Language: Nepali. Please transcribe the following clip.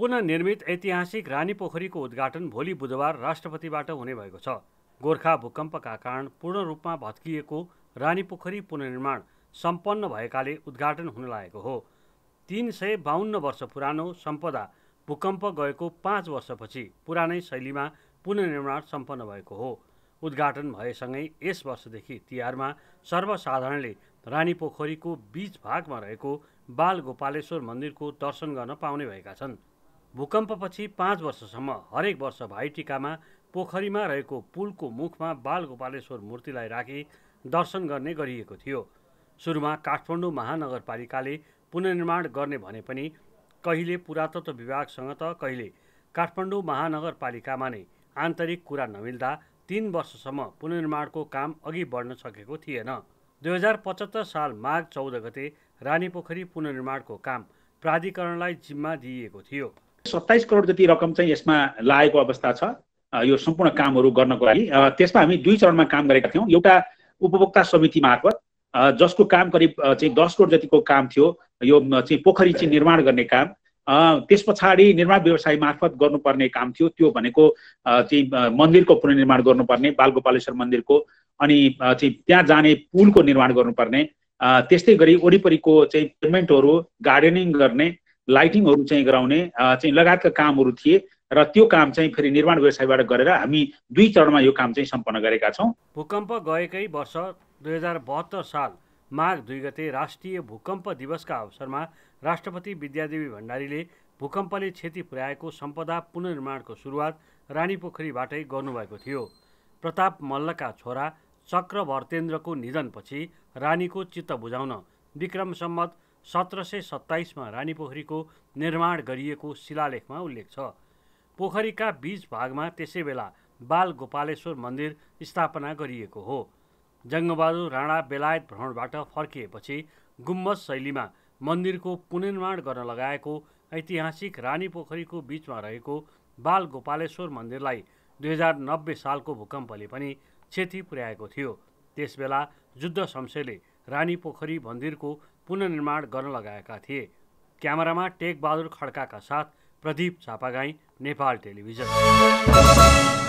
पुनर्निर्मित ऐतिहासिक रानी पोखरीको उद्घाटन भोलि बुधबार राष्ट्रपतिबाट हुने भएको छ गोर्खा भूकम्पका कारण पूर्ण रूपमा भत्किएको रानी पोखरी पुननिर्माण सम्पन्न भएकाले उद्घाटन हुन लागेको हो तिन सय बाहन्न वर्ष पुरानो सम्पदा भूकम्प गएको पाँच वर्षपछि पुरानै शैलीमा पुननिर्माण सम्पन्न भएको हो उद्घाटन भएसँगै यस वर्षदेखि तिहारमा सर्वसाधारणले रानी पोखरीको बीच भागमा रहेको बाल गोपालेश्वर मन्दिरको दर्शन गर्न पाउने भएका छन् भूकम्पपछि पाँच वर्षसम्म हरेक वर्ष भाइटिकामा पोखरीमा रहेको पुलको मुखमा बाल गोपालेश्वर मूर्तिलाई राखी दर्शन गर्ने गरिएको थियो सुरुमा काठमाडौँ महानगरपालिकाले पुनर्निर्माण गर्ने भने पनि कहिले पुरातत्व विभागसँग त कहिले काठमाडौँ महानगरपालिकामा नै आन्तरिक कुरा नमिल्दा तिन वर्षसम्म पुनर्निर्माणको काम अघि बढ्न सकेको थिएन दुई हजार पचहत्तर साल माघ चौध गते रानीपोखरी पुनर्निर्माणको काम प्राधिकरणलाई जिम्मा दिइएको थियो सत्ताइस करोड जति रकम चाहिँ यसमा लागेको अवस्था छ यो सम्पूर्ण कामहरू गर्नको लागि त्यसमा हामी दुई चरणमा काम गरेका थियौँ एउटा उपभोक्ता समिति मार्फत जसको काम करिब चाहिँ दस करोड जतिको काम थियो यो चाहिँ पोखरी चाहिँ निर्माण गर्ने काम त्यस पछाडि निर्माण व्यवसाय मार्फत गर्नुपर्ने काम थियो त्यो भनेको चाहिँ मन्दिरको पुनर्निर्माण गर्नुपर्ने बालगोपालेश्वर मन्दिरको अनि चाहिँ त्यहाँ जाने पुलको निर्माण गर्नुपर्ने त्यस्तै गरी वरिपरिको चाहिँ पेमेन्टहरू गार्डनिङ गर्ने लाइटिङहरू चाहिँ गराउने चाहिँ लगायतका कामहरू थिए र त्यो काम चाहिँ फेरि निर्माण व्यवसायबाट गरेर हामी दुई चरणमा यो काम चाहिँ सम्पन्न गरेका छौँ भूकम्प गएकै वर्ष दुई हजार बहत्तर साल माघ दुई गते राष्ट्रिय भूकम्प दिवसका अवसरमा राष्ट्रपति विद्यादेवी भण्डारीले भूकम्पले क्षति पुर्याएको सम्पदा पुनर्निर्माणको सुरुवात रानी पोखरीबाटै गर्नुभएको थियो प्रताप मल्लका छोरा चक्रभर्तेन्द्रको निधनपछि रानीको चित्त बुझाउन विक्रम सम्मत सत्र सय सत्ताइसमा रानी पोखरीको निर्माण गरिएको शिलालेखमा उल्लेख छ पोखरीका बीच भागमा त्यसै बेला बाल गोपालेश्वर मन्दिर स्थापना गरिएको हो जङ्गबहादुर राणा बेलायत भ्रमणबाट फर्किएपछि गुम्बज शैलीमा मन्दिरको पुनर्निर्माण गर्न लगाएको ऐतिहासिक रानी पोखरीको बिचमा रहेको बाल गोपालेश्वर मन्दिरलाई दुई हजार नब्बे सालको भूकम्पले पनि क्षति पुर्याएको थियो त्यसबेला जुद्ध शमशेरले रानी पोखरी मन्दिरको पुनर्निर्माण गर्न लगाएका थिए क्यामेरामा टेकबहादुर खड्काका साथ प्रदीप चापागाई नेपाल टेलिभिजन